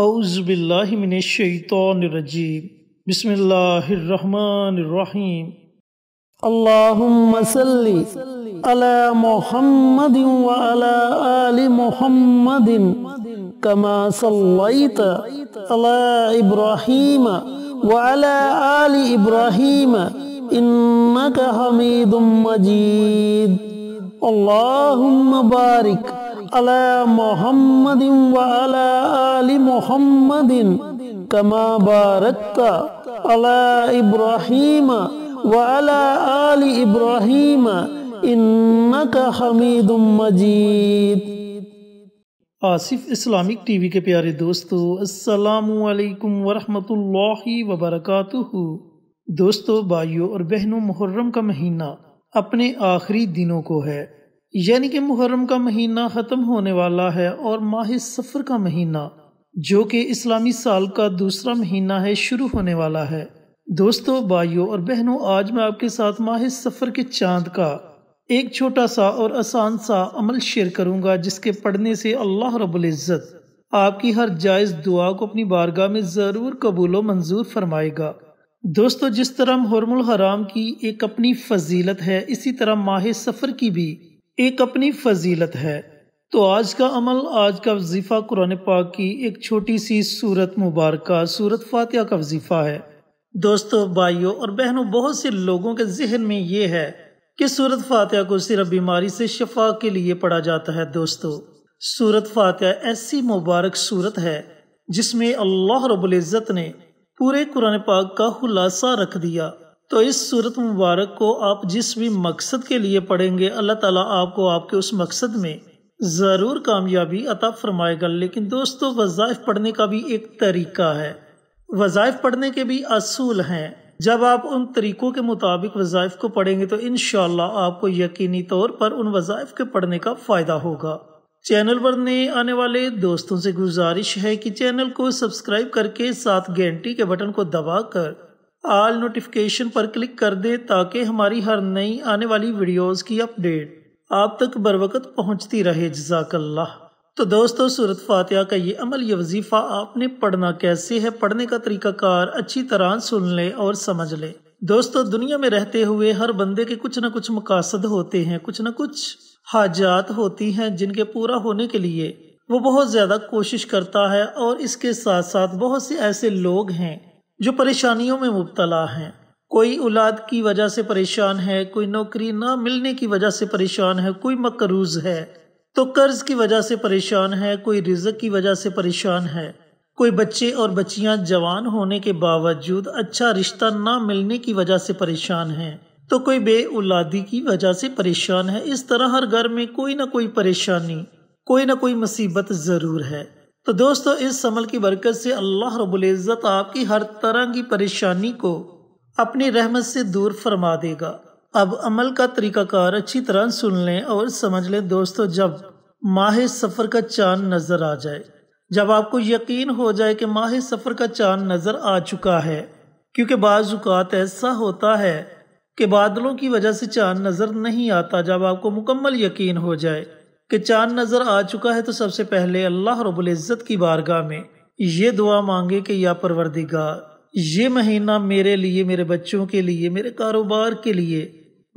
अउज़बिल्लिमिनशैतरजीम बसमीम अल्लाहुम्मसल्ली मोहम्मद मोहम्मद कमा सल्लैत अला इब्राहीम व मजीद अल्लाहुम्मा बारिक अला मोहम्मद अला आलि मोहम्मद कमा बारक अला इब्राहिम व अला आलि इब्राहिम इन्नक हमीदुम मजीद आसिफ इस्लामिक टीवी के प्यारे दोस्तों अस्सलाम असलकम वरहमतुल्लाहि वबरकatuhu दोस्तों भाइयों और बहनों मुहर्रम का महीना अपने आखिरी दिनों को है यानी कि मुहर्रम का महीना ख़त्म होने वाला है और माह सफ़र का महीना जो कि इस्लामी साल का दूसरा महीना है शुरू होने वाला है दोस्तों भाइयों और बहनों आज मैं आपके साथ माह सफ़र के चांद का एक छोटा सा और आसान सा अमल शेयर करूंगा जिसके पढ़ने से अल्लाह रबुल्ज़त आपकी हर जायज़ दुआ को अपनी बारगाह में ज़रूर कबूल मंजूर फरमाएगा दोस्तों जिस तरह मुहरम हराम की एक अपनी फजीलत है इसी तरह माह सफ़र की भी एक अपनी फजीलत है तो आज का अमल आज का वजीफ़ा कुरान पाक की एक छोटी सी सूरत मुबारक सूरत फातिहा का वजीफ़ा है दोस्तों भाइयों और बहनों बहुत से लोगों के जहन में ये है कि सूरत फातिहा को सिर्फ बीमारी से शफा के लिए पढ़ा जाता है दोस्तों सूरत फातिहा ऐसी मुबारक सूरत है जिसमें अल्लाह रबुल्ज़त ने पूरे कुरान पाक का खुलासा रख दिया तो इस सूरत मुबारक को आप जिस भी मकसद के लिए पढ़ेंगे अल्लाह ताला आपको आपके उस मकसद में ज़रूर कामयाबी अता फरमाएगा लेकिन दोस्तों वज़ाइफ पढ़ने का भी एक तरीका है वज़ाइफ पढ़ने के भी असूल हैं जब आप उन तरीक़ों के मुताबिक वज़ाइफ को पढ़ेंगे तो इन आपको यकीनी तौर पर उन वज़ाइफ के पढ़ने का फ़ायदा होगा चैनल पर नए आने वाले दोस्तों से गुजारिश है कि चैनल को सब्सक्राइब करके साथ घंटी के बटन को दबाकर आल नोटिफिकेशन पर क्लिक कर दें ताकि हमारी हर नई आने वाली वीडियोस की अपडेट आप तक बरवकत पहुँचती रहे जजाकल्ला तो दोस्तों सूरत फातिहा का ये अमल ये वजीफ़ा आपने पढ़ना कैसे है पढ़ने का तरीकाकार अच्छी तरह सुन ले और समझ ले दोस्तों दुनिया में रहते हुए हर बंदे के कुछ न कुछ मकासद होते हैं कुछ न कुछ हाजात होती हैं जिनके पूरा होने के लिए वो बहुत ज़्यादा कोशिश करता है और इसके साथ साथ बहुत से ऐसे लोग हैं जो परेशानियों में मुबतला हैं कोई औलाद की वजह से परेशान है कोई नौकरी ना मिलने की वजह से परेशान है कोई मकरूज है तो कर्ज की वजह से परेशान है कोई रिजक की वजह से परेशान है कोई बच्चे और बच्चियां जवान होने के बावजूद अच्छा रिश्ता ना मिलने की वजह से परेशान है तो कोई बे औलादी की वजह से परेशान है इस तरह हर घर में कोई ना कोई परेशानी कोई ना कोई मुसीबत ज़रूर है तो दोस्तों इस समल की बरकत से अल्लाह रबुल्ज़त आपकी हर तरह की परेशानी को अपनी रहमत से दूर फरमा देगा अब अमल का तरीक़ाकार अच्छी तरह सुन लें और समझ लें दोस्तों जब माह सफ़र का चांद नज़र आ जाए जब आपको यकीन हो जाए कि माह सफ़र का चांद नज़र आ चुका है क्योंकि बाज़ात ऐसा होता है कि बादलों की वजह से चांद नज़र नहीं आता जब आपको मुकम्मल यकीन हो जाए कि चांद नज़र आ चुका है तो सबसे पहले अल्लाह रबुल्ज़त की बारगाह में ये दुआ मांगे कि या परवरदिगार ये महीना मेरे लिए मेरे बच्चों के लिए मेरे कारोबार के लिए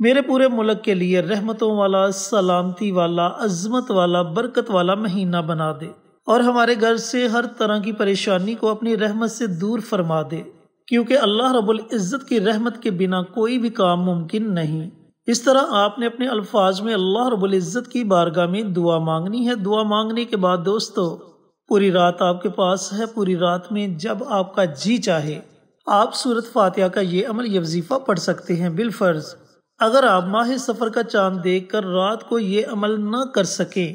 मेरे पूरे मुल्क के लिए रहमतों वाला सलामती वाला अजमत वाला बरकत वाला महीना बना दे और हमारे घर से हर तरह की परेशानी को अपनी रहमत से दूर फरमा दे क्योंकि अल्लाह रबुल इज़्ज़त की रहमत के बिना कोई भी काम मुमकिन नहीं इस तरह आपने अपने अल्फाज में अल्लाह रबुल्ज़त की बारगाह में दुआ मांगनी है दुआ मांगने के बाद दोस्तों पूरी रात आपके पास है पूरी रात में जब आपका जी चाहे आप सूरत फातिहा का ये अमल ये वजीफ़ा पढ़ सकते हैं बिलफर्ज अगर आप माह सफ़र का चांद देख कर रात को ये अमल न कर सके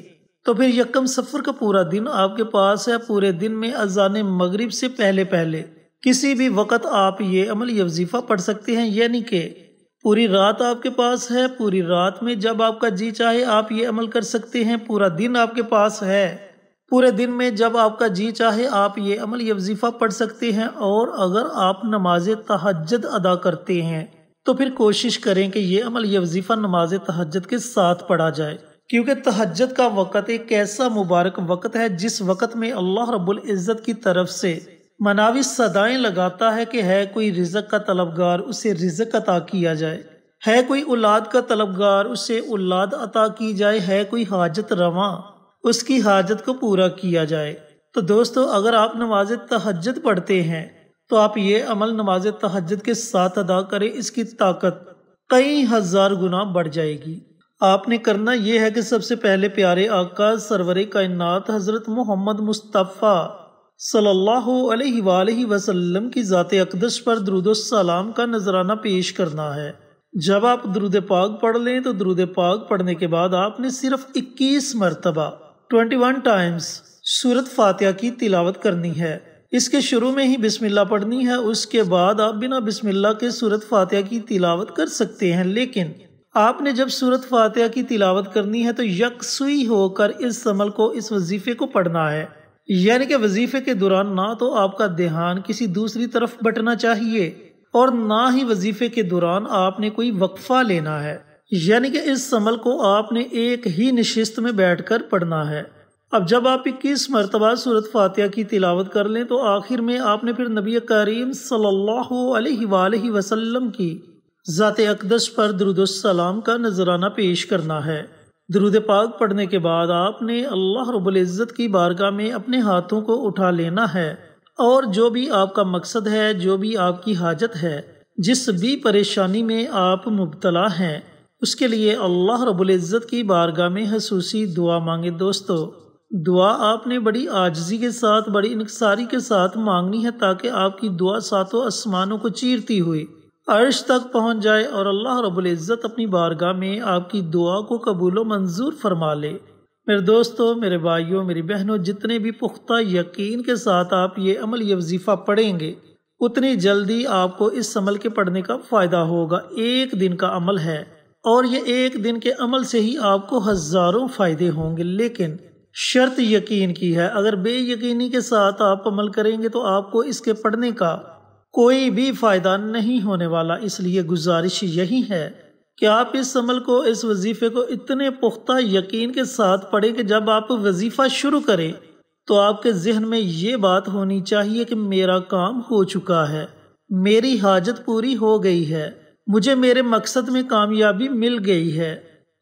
तो फिर यकम सफ़र का पूरा दिन आपके पास है पूरे दिन में अजान मगरिब से पहले पहले किसी भी वक़्त आप ये अमल ये वजीफ़ा पढ़ सकते हैं यानी कि पूरी रात आपके पास है पूरी रात में जब आपका जी चाहे आप ये अमल कर सकते हैं पूरा दिन आपके पास है पूरे दिन में जब आपका जी चाहे आप ये अमल ये वजीफ़ा पढ़ सकते हैं और अगर आप नमाज तहजद अदा करते हैं तो फिर कोशिश करें कि ये अमल ये वजीफ़ा नमाज तहजद के साथ पढ़ा जाए क्योंकि तहजद का वक़्त एक ऐसा मुबारक वक़्त है जिस वक़्त में अल्लाह रब्बुल इज़्ज़त की तरफ से मनावी सदाएं लगाता है कि है कोई रिजक का तलबगार उसे रिजक अता किया जाए है कोई औलाद का तलबगार उसे औलाद अता की जाए है कोई हाजत रवा उसकी हाजत को पूरा किया जाए तो दोस्तों अगर आप नमाज तहजद पढ़ते हैं तो आप ये अमल नमाज तहजद के साथ अदा करें इसकी ताकत कई हज़ार गुना बढ़ जाएगी आपने करना यह है कि सबसे पहले प्यारे आका सरवर कायनात हज़रत मोहम्मद मुस्तफ़ा सल्लल्लाहु अलैहि वसल्लम की ज़ात अकदस पर दरुदोसलाम का नजराना पेश करना है जब आप दरुद पाक पढ़ लें तो दरुद पाक पढ़ने के बाद आपने सिर्फ 21 मरतबा 21 टाइम्स सूरत फातिहा की तिलावत करनी है इसके शुरू में ही बिस्मिल्लाह पढ़नी है उसके बाद आप बिना बिस्मिल्लाह के सूरत फातिहा की तिलावत कर सकते हैं लेकिन आपने जब सूरत फातिहा की तिलावत करनी है तो यकसुई होकर इस समल को इस वजीफे को पढ़ना है यानी कि वजीफे के दौरान ना तो आपका ध्यान किसी दूसरी तरफ बटना चाहिए और ना ही वजीफे के दौरान आपने कोई वक्फा लेना है यानी कि इस समल को आपने एक ही नशिस्त में बैठकर पढ़ना है अब जब आप इक्कीस मरतबा सूरत फातिहा की तिलावत कर लें तो आखिर में आपने फिर नबी करीम सल्लल्लाहु अलैहि वसल्लम की ज़ात अकदस पर दरुदसलाम का नजराना पेश करना है दरूद पाक पढ़ने के बाद आपने अल्लाह रब्ज़त की बारगाह में अपने हाथों को उठा लेना है और जो भी आपका मकसद है जो भी आपकी हाजत है जिस भी परेशानी में आप मुबतला हैं उसके लिए अल्लाह रब्ज़त की बारगाह में खसूसी दुआ मांगे दोस्तों दुआ आपने बड़ी आजजी के साथ बड़ी इनकसारी के साथ मांगनी है ताकि आपकी दुआ सातों आसमानों को चीरती हुई अर्श तक पहुंच जाए और अल्लाह रब्बुल इज़्ज़त अपनी बारगाह में आपकी दुआ को कबूल व मंजूर फरमा ले मेरे दोस्तों मेरे भाइयों मेरी बहनों जितने भी पुख्ता यकीन के साथ आप ये अमल ये वजीफ़ा पढ़ेंगे उतनी जल्दी आपको इस अमल के पढ़ने का फ़ायदा होगा एक दिन का अमल है और ये एक दिन के अमल से ही आपको हज़ारों फ़ायदे होंगे लेकिन शर्त यकीन की है अगर बेयकीनी के साथ आप अमल करेंगे तो आपको इसके पढ़ने का कोई भी फ़ायदा नहीं होने वाला इसलिए गुजारिश यही है कि आप इस अमल को इस वजीफ़े को इतने पुख्ता यकीन के साथ पढ़ें कि जब आप वजीफ़ा शुरू करें तो आपके जहन में ये बात होनी चाहिए कि मेरा काम हो चुका है मेरी हाजत पूरी हो गई है मुझे मेरे मकसद में कामयाबी मिल गई है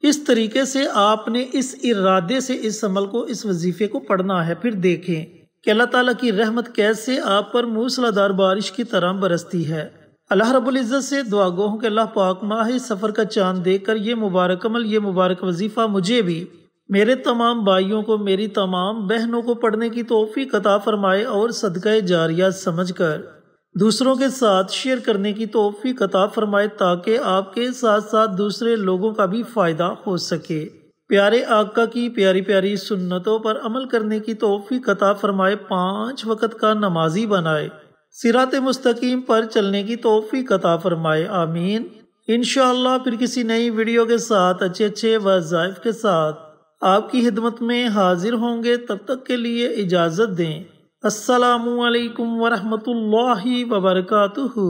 इस तरीके से आपने इस इरादे से इस अमल को इस वजीफे को पढ़ना है फिर देखें कि अल्लाह ताला की रहमत कैसे आप पर मूसलाधार बारिश की तरह बरसती है अल्लाह रबुल्ज़त से दुआ गो हूँ कि अल्लाह पाक माह सफ़र का चांद देकर ये मुबारक अमल ये मुबारक वजीफ़ा मुझे भी मेरे तमाम भाइयों को मेरी तमाम बहनों को पढ़ने की तोफ़ी कता फरमाए और सदक जारिया समझ कर दूसरों के साथ शेयर करने की तोहफ़ी कता फरमाए ताकि आपके साथ साथ दूसरे लोगों का भी फ़ायदा हो सके प्यारे आका की प्यारी प्यारी सुन्नतों पर अमल करने की तोहफ़ी कता फरमाए पाँच वक़्त का नमाजी बनाए सिरात मुस्तकीम पर चलने की तोहफ़ी कता फरमाए आमीन इन फिर किसी नई वीडियो के साथ अच्छे अच्छे वज़ाइफ के साथ आपकी हिदमत में हाजिर होंगे तब तक के लिए इजाज़त दें असलकम वरहमल वबरकू